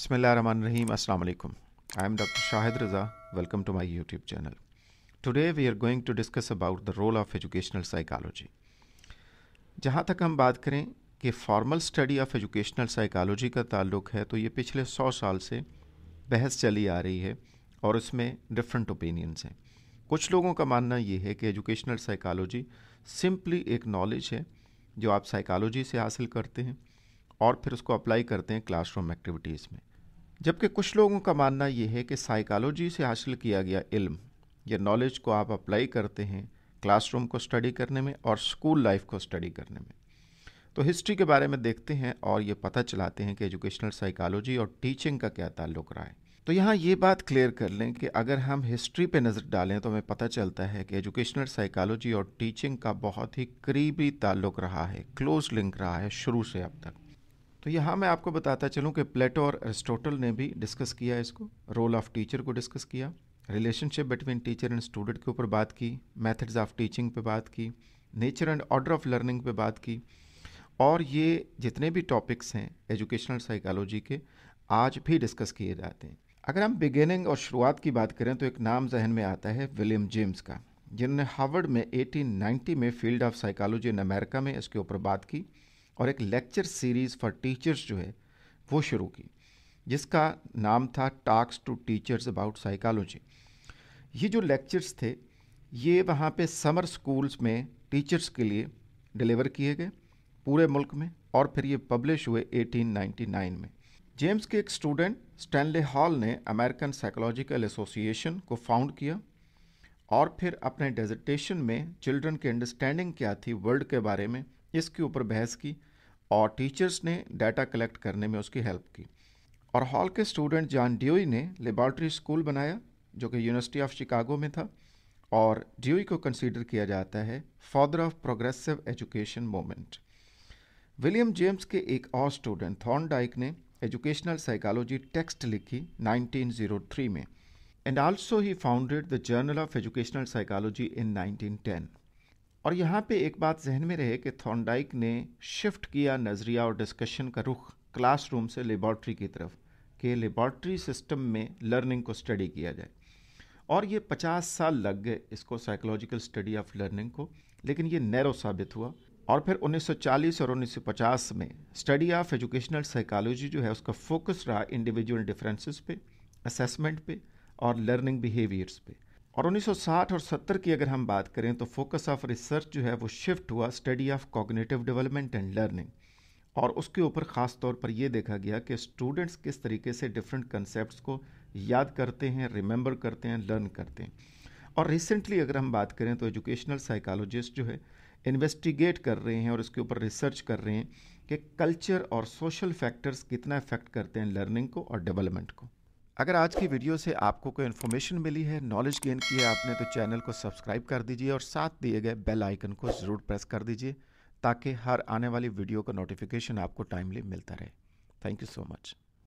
बसमिल अस्सलाम वालेकुम I am Dr. Shahid Raza. Welcome to my YouTube channel. Today we are going to discuss about the role of educational psychology. जहाँ तक हम बात करें कि formal study of educational psychology का ताल्लुक है तो ये पिछले सौ साल से बहस चली आ रही है और इसमें डिफरेंट ओपिनियंस हैं कुछ लोगों का मानना ये है कि एजुकेशनल साइकालॉजी सिंपली एक नॉलेज है जो आप साइकालॉजी से हासिल करते हैं और फिर उसको अप्लाई करते हैं क्लासरूम एक्टिविटीज़ में जबकि कुछ लोगों का मानना यह है कि साइकोलॉजी से हासिल किया गया इल्म या नॉलेज को आप अप्लाई करते हैं क्लासरूम को स्टडी करने में और स्कूल लाइफ को स्टडी करने में तो हिस्ट्री के बारे में देखते हैं और ये पता चलाते हैं कि एजुकेशनल साइकोलॉजी और टीचिंग का क्या ताल्लुक रहा है तो यहाँ ये बात क्लियर कर लें कि अगर हम हिस्ट्री पे नज़र डालें तो हमें पता चलता है कि एजुकेशनल साइकोलॉजी और टीचिंग का बहुत ही करीबी ताल्लुक रहा है क्लोज लिंक रहा है शुरू से अब तक तो यहाँ मैं आपको बताता चलूँ कि प्लेटो और एरिस्टोटल ने भी डिस्कस किया इसको रोल ऑफ टीचर को डिस्कस किया relationship between teacher and student के ऊपर बात की मेथड्स ऑफ टीचिंग पे बात की nature and order of learning पे बात की और ये जितने भी टॉपिक्स हैं एजुकेशनल साइकोलॉजी के आज भी डिस्कस किए जाते हैं अगर हम बिगेनिंग और शुरुआत की बात करें तो एक नाम जहन में आता है विलियम जेम्स का जिन्होंने हार्वर्ड में 1890 में field of psychology in America में इसके ऊपर बात की और एक लेक्चर सीरीज़ फॉर टीचर्स जो है वो शुरू की जिसका नाम था टाक्स टू टीचर्स अबाउट साइकोलॉजी ये जो लेक्चर्स थे ये वहाँ पे समर स्कूल्स में टीचर्स के लिए डिलीवर किए गए पूरे मुल्क में और फिर ये पब्लिश हुए 1899 में जेम्स के एक स्टूडेंट स्टैनले हॉल ने अमेरिकन साइकोलॉजिकल एसोसिएशन को फाउंड किया और फिर अपने डेजिटेशन में चिल्ड्रन की अंडरस्टैंडिंग क्या थी वर्ल्ड के बारे में इसके ऊपर बहस की और टीचर्स ने डाटा कलेक्ट करने में उसकी हेल्प की और हॉल के स्टूडेंट जॉन ड्यूई ने लेबॉर्ट्री स्कूल बनाया जो कि यूनिवर्सिटी ऑफ शिकागो में था और ड्यूई को कंसीडर किया जाता है father of progressive education movement William James के एक और स्टूडेंट डाइक ने एजुकेशनल साइकोलॉजी टेक्स्ट लिखी 1903 में and also he founded the journal of educational psychology in 1910 और यहाँ पे एक बात जहन में रहे कि थॉनडाइक ने शिफ्ट किया नज़रिया और डिस्कशन का रुख क्लासरूम से लेबॉर्ट्री की तरफ कि लेबॉर्ट्री सिस्टम में लर्निंग को स्टडी किया जाए और ये पचास साल लग गए इसको साइकोलॉजिकल स्टडी ऑफ लर्निंग को लेकिन ये नैरो साबित हुआ और फिर 1940 और 1950 में स्टडी ऑफ एजुकेशनल साइकोलॉजी जो है उसका फोकस रहा इंडिविजुअल डिफरेंसेस पे असेसमेंट पे और लर्निंग बिहेवियर्स पे और 1960 और 70 की अगर हम बात करें तो फोकस ऑफ रिसर्च जो है वो शिफ्ट हुआ study of cognitive development and learning और उसके ऊपर ख़ास तौर पर यह देखा गया कि स्टूडेंट्स किस तरीके से डिफरेंट कन्सेप्ट को याद करते हैं रिमेंबर करते हैं लर्न करते हैं और रिसेंटली अगर हम बात करें तो एजुकेशनल साइकोलॉजिस्ट जो है इन्वेस्टिगेट कर रहे हैं और इसके ऊपर रिसर्च कर रहे हैं कि कल्चर और सोशल फैक्टर्स कितना इफेक्ट करते हैं लर्निंग को और डेवलपमेंट को अगर आज की वीडियो से आपको कोई इन्फॉर्मेशन मिली है नॉलेज गेन की है आपने तो चैनल को सब्सक्राइब कर दीजिए और साथ दिए गए बेल आइकन को ज़रूर प्रेस कर दीजिए ताकि हर आने वाली वीडियो का नोटिफिकेशन आपको टाइमली मिलता रहे थैंक यू सो मच